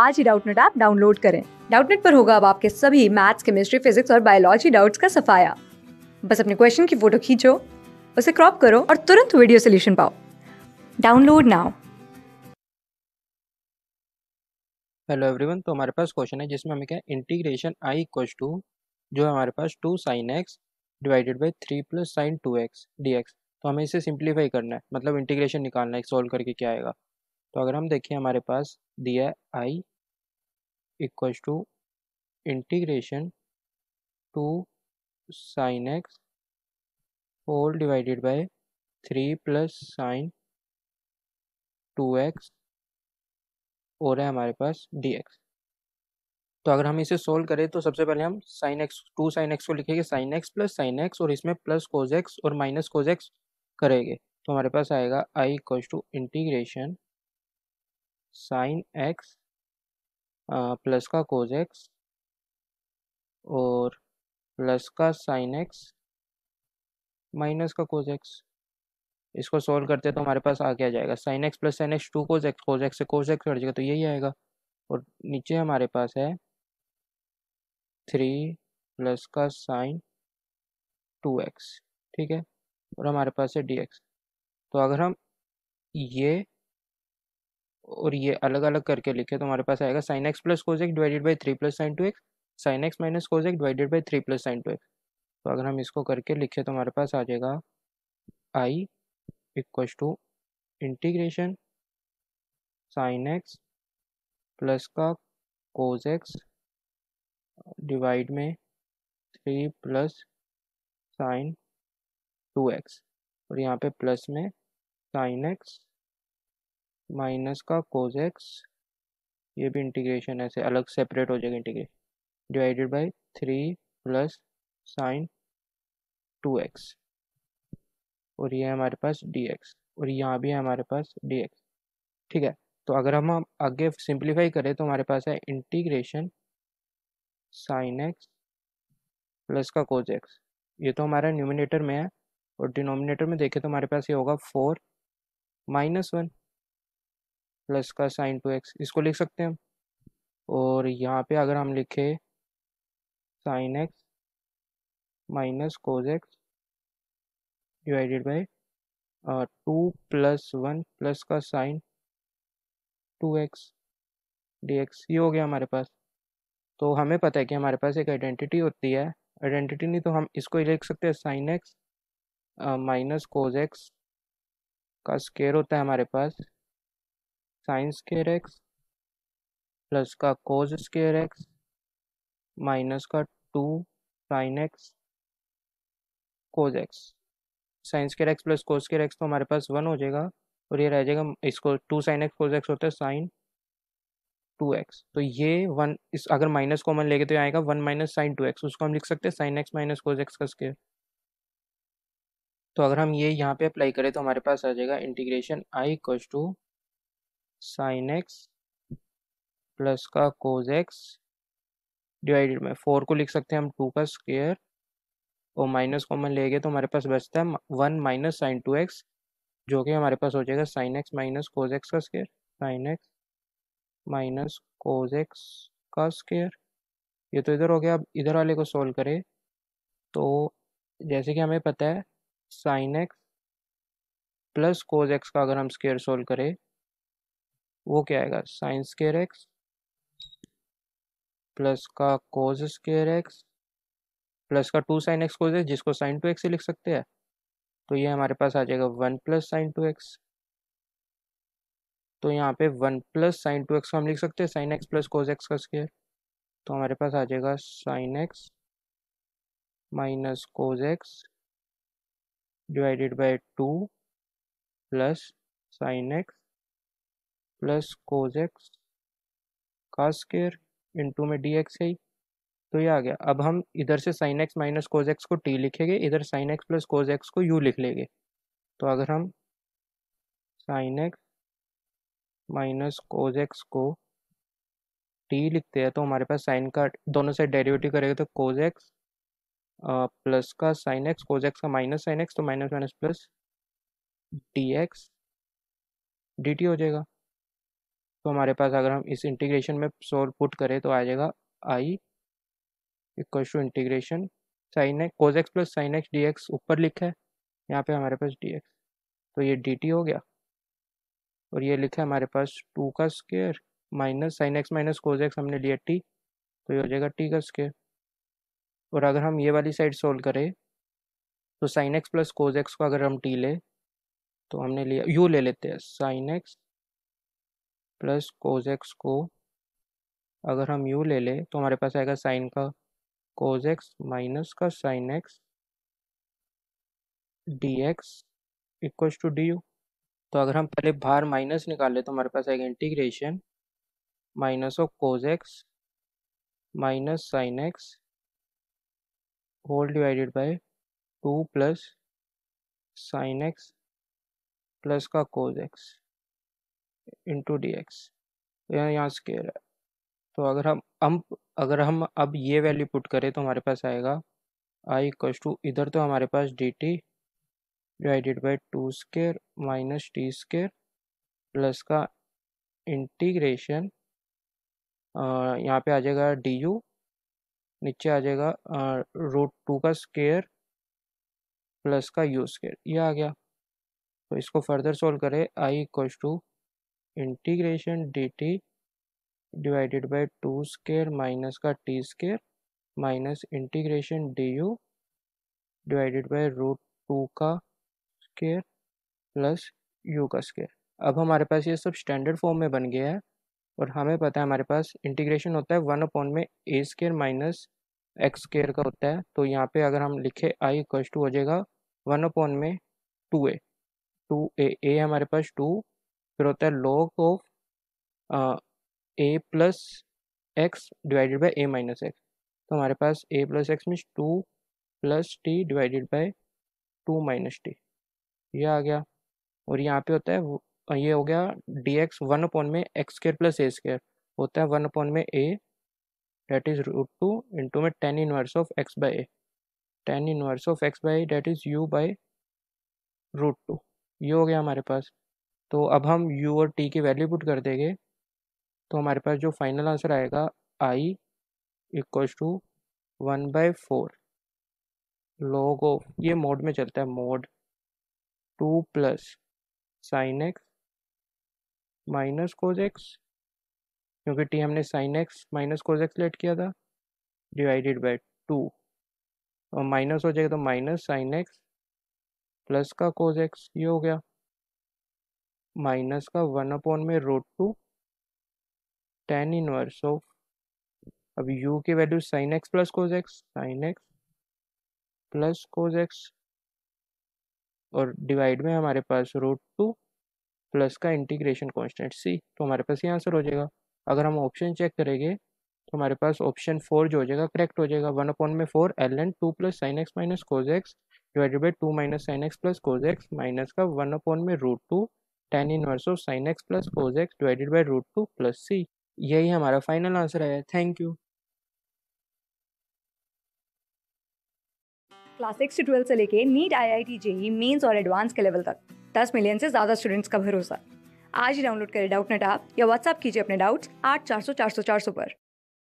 आज ही Doubtnut app download करें डाउटनेट पर होगा अब आपके सभी मैथ्स केमिस्ट्री फिजिक्स और बायोलॉजी डाउट्स का सफाया बस अपने क्वेश्चन की फोटो खींचो उसे क्रॉप करो और तुरंत वीडियो सोल्यूशन पाओ डाउनलोड नाउ हेलो एवरीवन तो हमारे पास क्वेश्चन है जिसमें हमें क्या इंटीग्रेशन आई इक्व टू जो है हमारे पास two sine x divided by three plus sine two x d x तो हमें इसे सिंप्लीफाई करना है मतलब इंटीग्रेशन निकालना है सॉल्व करके क्या आएगा तो अगर हम देखें हमारे पास दिया I equals to integration two sine x whole divided by three plus sine two x और है हमारे पास डी एक्स तो अगर हम इसे सोल्व करें तो सबसे पहले हम sine x two sine x को लिखेंगे sine x plus sine x और इसमें प्लस कोज एक्स और माइनस कोज एक्स करेंगे तो हमारे पास आएगा I इक्व to integration sine x plus का कोज एक्स और प्लस का साइन एक्स माइनस का कोज एक्स इसको सॉल्व करते हैं तो हमारे पास आ क्या जाएगा sine x plus sine x two cos x cos x से कोज एक्स हट जाएगा तो यही आएगा और नीचे हमारे पास है थ्री प्लस का साइन टू एक्स ठीक है और हमारे पास है डी एक्स तो अगर हम ये और ये अलग अलग करके लिखे तो हमारे पास आएगा sine x plus cos x divided by three plus sine two x sine x minus cos x divided by three plus sine two x तो अगर हम इसको करके लिखे तो हमारे पास आ जाएगा I इक्व to integration sine x plus का कोज एक्स डिवाइड में three plus sine two x और यहाँ पे प्लस में साइन एक्स माइनस का कोज एक्स ये भी इंटीग्रेशन ऐसे अलग सेपरेट हो जाएगा integration divided by three plus sine two x और ये हमारे पास डी एक्स और यहाँ भी है हमारे पास डी एक्स ठीक है तो अगर हम आगे सिंप्लीफाई करें तो हमारे पास है इंटीग्रेशन साइन एक्स प्लस का कोज एक्स ये तो हमारा न्यूमिनेटर में है और डिनोमिनेटर में देखें तो हमारे पास ये होगा फोर माइनस वन प्लस का साइन टू एक्स इसको लिख सकते हैं हम और यहाँ पे अगर हम लिखे sine x minus cos x divided by two plus one plus का sine two x d x ये हो गया हमारे पास तो हमें पता है कि हमारे पास एक आइडेंटिटी होती है आइडेंटिटी नहीं तो हम इसको लिख सकते हैं sine x minus cos x का स्केयर होता है हमारे पास साइन स्केयर एक्स प्लस का कोज स्केयर एक्स माइनस का two sine x cos x sine square x plus cos square x तो हमारे पास वन हो जाएगा और ये रह जाएगा इसको two sine x cos x होता है साइन टू एक्स तो ये वन इस अगर माइनस कॉमन लेके तो ये आएगा one minus sine two x उसको हम लिख सकते हैं sine x minus cos x का स्केयर तो अगर हम ये यहाँ पे अप्लाई करें तो हमारे पास आ जाएगा integration I इक्व to sine x plus का कोज एक्स डिवाइडेड में फोर को लिख सकते हैं हम टू का स्क्वेयर और माइनस कॉमन ले गए तो हमारे पास बचता है one minus sine two x जो कि हमारे पास हो जाएगा sine x minus cos x का square sine x minus cos x का स्केयर ये तो इधर हो गया अब इधर वाले को सोल्व करें तो जैसे कि हमें पता है sine x plus cos x का अगर हम स्केयर सोल्व करें वो क्या आएगा साइन स्केयर एक्स प्लस का कोज स्केयर एक्स प्लस का two sine x cos x जिसको साइन टू एक्स ही लिख सकते हैं तो ये हमारे पास आ जाएगा one plus sine two x तो यहाँ पे one plus sine two x को हम लिख सकते हैं sine x plus cos x का स्केयर तो हमारे पास आ जाएगा sine x minus cos x divided by two plus sine x plus cos x का स्केयर इंटू में डी एक्स है ही तो ये आ गया अब हम इधर से sine x minus cos x को टी लिखेंगे इधर sine x plus cos x को यू लिख लेंगे तो अगर हम sine x minus cos x को टी लिखते हैं तो हमारे पास साइन का दोनों साइड डेरिवेटिव करेंगे तो कोज एक्स प्लस का साइन एक्स कोज एक्स का माइनस साइन एक्स तो minus minus plus d x d t हो जाएगा तो हमारे पास अगर हम इस इंटीग्रेशन में सोल पुट करें तो आ जाएगा I इक्व to integration sine x cos x plus sine x d x ऊपर लिखा है यहाँ पे हमारे पास डी एक्स तो ये डी टी हो गया और ये लिखा है हमारे पास टू का square minus sine x minus cos x हमने लिया टी तो ये हो जाएगा टी का स्केयर और अगर हम ये वाली साइड सोल्व करें तो sine x plus cos x को अगर हम टी ले तो हमने लिया यू ले लेते हैं sine x plus cos x को अगर हम यू ले ले तो हमारे पास आएगा साइन का कोज एक्स माइनस का sine x d x equals to d u तो अगर हम पहले बाहर माइनस निकाले तो हमारे पास आएगा integration minus of cos x minus sine x whole divided by two plus sine x plus का cos x into d x यहाँ यहाँ स्केयर है तो अगर हम हम अगर हम अब ये वैल्यू पुट करें तो हमारे पास आएगा आई इक्व टू इधर तो हमारे पास d t divided by two square minus t square plus का इंटीग्रेशन यहाँ पे आ जाएगा डी यू नीचे आ जाएगा रूट टू का स्केयर प्लस का यू स्केयर ये आ गया तो इसको फर्दर सॉल्व करें I इक्व to integration t divided by two square minus का t square minus integration u divided by root two का स्केयर प्लस यू का स्केयर अब हमारे पास ये सब स्टैंडर्ड फॉर्म में बन गया है और हमें पता है हमारे पास इंटीग्रेशन होता है वन अपॉन में a square minus x square का होता है तो यहाँ पे अगर हम लिखे आई इक्वस टू हो जाएगा वन अपॉन में two a two a a हमारे पास टू फिर होता है log of a plus x divided by a minus x तो हमारे पास a plus x means two plus t divided by two minus t ये आ गया और यहाँ पे होता है ये हो गया डी एक्स वन अपॉन में x square plus a square होता है वन अपॉन में a that is root two into में tan inverse of x by a tan inverse of x by that is u by root two ये हो गया हमारे पास तो अब हम यू और टी की वैल्यू पुट कर देंगे तो हमारे पास जो फाइनल आंसर आएगा I इक्व to one by four log of ये मोड में चलता है mod two plus sine x minus cos x क्योंकि टी हमने sine x minus cos x let किया था डिवाइडेड बाय टू और माइनस हो जाएगा तो माइनस साइन एक्स प्लस का कोज एक्स ये हो गया माइनस का वन अपॉन में root two tan inverse of अब यू के value sine x plus cos x sine x plus cos x और डिवाइड में हमारे पास रोट टू प्लस का इंटीग्रेशन कॉन्स्टेंट सी तो हमारे पास ये आंसर हो जाएगा अगर हम ऑप्शन चेक करेंगे तो हमारे पास ऑप्शन फोर जो हो जाएगा करेक्ट हो जाएगा वन अपॉन में four l n two plus sine x minus cos x divided by two minus sine x plus cos x minus का वन अपॉन में root two tan inverse of sine x plus four x divided by root two plus c यही हमारा final answer है thank you class six to twelfth से लेके NEET I I T JEE Mains और advance के level तक दस million से ज़्यादा स्टूडेंट्स का भरोसा आज ही डाउनलोड करें डाउट नेट आप या व्हाट्सएप कीजिए अपने डाउट्स आठ चार सौ चार सौ चार सौ पर